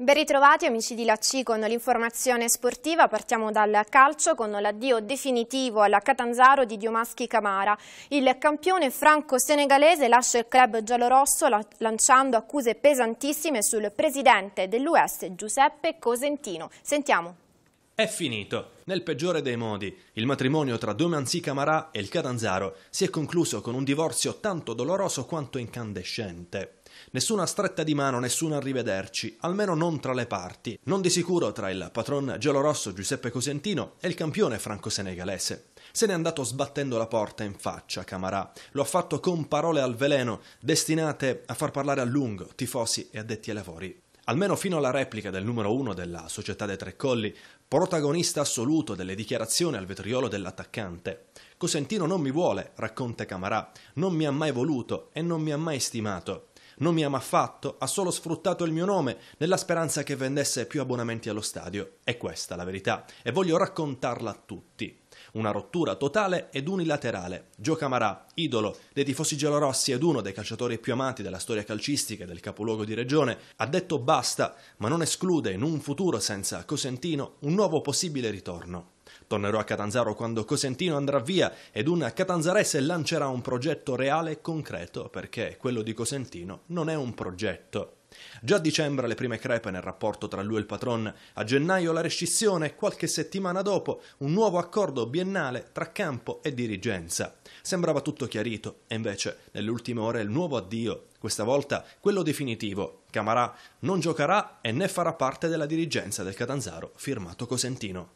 Ben ritrovati amici di Lacci con l'informazione sportiva, partiamo dal calcio con l'addio definitivo alla Catanzaro di Diomaschi Camara. Il campione franco-senegalese lascia il club giallorosso lanciando accuse pesantissime sul presidente dell'US Giuseppe Cosentino. Sentiamo. È finito. Nel peggiore dei modi, il matrimonio tra Domanzi Camarà e il Catanzaro si è concluso con un divorzio tanto doloroso quanto incandescente. Nessuna stretta di mano, nessun arrivederci, almeno non tra le parti, non di sicuro tra il patron gelorosso Giuseppe Cosentino e il campione franco-senegalese. Se n'è andato sbattendo la porta in faccia, Camarà. Lo ha fatto con parole al veleno, destinate a far parlare a lungo tifosi e addetti ai lavori. Almeno fino alla replica del numero uno della Società dei Tre Colli, protagonista assoluto delle dichiarazioni al vetriolo dell'attaccante. Cosentino non mi vuole, racconta Camarà, non mi ha mai voluto e non mi ha mai stimato. Non mi ama affatto, ha solo sfruttato il mio nome nella speranza che vendesse più abbonamenti allo stadio. È questa la verità e voglio raccontarla a tutti. Una rottura totale ed unilaterale. Gio Camarà, idolo dei tifosi gelorossi ed uno dei calciatori più amati della storia calcistica e del capoluogo di regione, ha detto basta, ma non esclude in un futuro senza Cosentino un nuovo possibile ritorno. Tornerò a Catanzaro quando Cosentino andrà via ed un catanzarese lancerà un progetto reale e concreto perché quello di Cosentino non è un progetto. Già a dicembre le prime crepe nel rapporto tra lui e il patron, a gennaio la rescissione e qualche settimana dopo un nuovo accordo biennale tra campo e dirigenza. Sembrava tutto chiarito e invece nelle ultime ore il nuovo addio, questa volta quello definitivo. Camarà non giocherà e né farà parte della dirigenza del Catanzaro firmato Cosentino.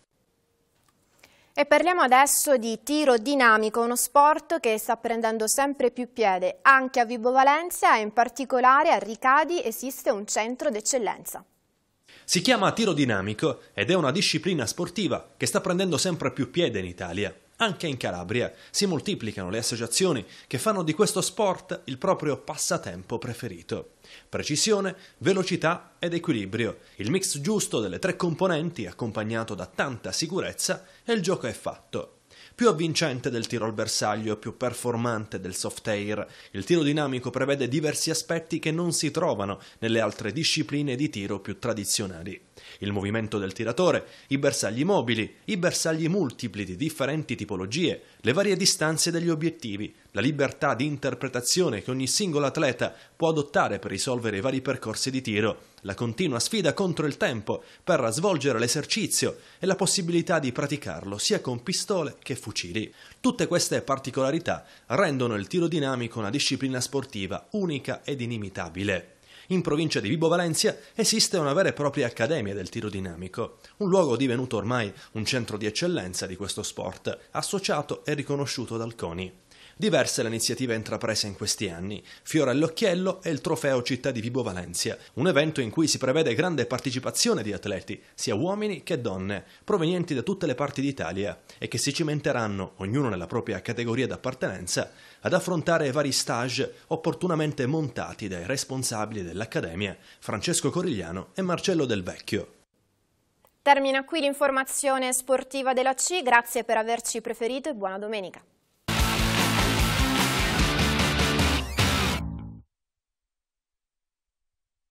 E parliamo adesso di tiro dinamico, uno sport che sta prendendo sempre più piede. Anche a Vibo Valencia e in particolare a Ricadi esiste un centro d'eccellenza. Si chiama tiro dinamico ed è una disciplina sportiva che sta prendendo sempre più piede in Italia. Anche in Calabria si moltiplicano le associazioni che fanno di questo sport il proprio passatempo preferito. Precisione, velocità ed equilibrio. Il mix giusto delle tre componenti, accompagnato da tanta sicurezza, e il gioco è fatto più avvincente del tiro al bersaglio e più performante del soft air. Il tiro dinamico prevede diversi aspetti che non si trovano nelle altre discipline di tiro più tradizionali. Il movimento del tiratore, i bersagli mobili, i bersagli multipli di differenti tipologie, le varie distanze degli obiettivi, la libertà di interpretazione che ogni singolo atleta può adottare per risolvere i vari percorsi di tiro la continua sfida contro il tempo per svolgere l'esercizio e la possibilità di praticarlo sia con pistole che fucili. Tutte queste particolarità rendono il tiro dinamico una disciplina sportiva unica ed inimitabile. In provincia di Vibo Valencia esiste una vera e propria accademia del tiro dinamico, un luogo divenuto ormai un centro di eccellenza di questo sport, associato e riconosciuto dal CONI. Diverse le iniziative intraprese in questi anni, fiore all'occhiello è il trofeo Città di Vibo Valencia, un evento in cui si prevede grande partecipazione di atleti, sia uomini che donne, provenienti da tutte le parti d'Italia e che si cimenteranno, ognuno nella propria categoria d'appartenenza, ad affrontare vari stage opportunamente montati dai responsabili dell'Accademia, Francesco Corigliano e Marcello Del Vecchio. Termina qui l'informazione sportiva della C, grazie per averci preferito e buona domenica.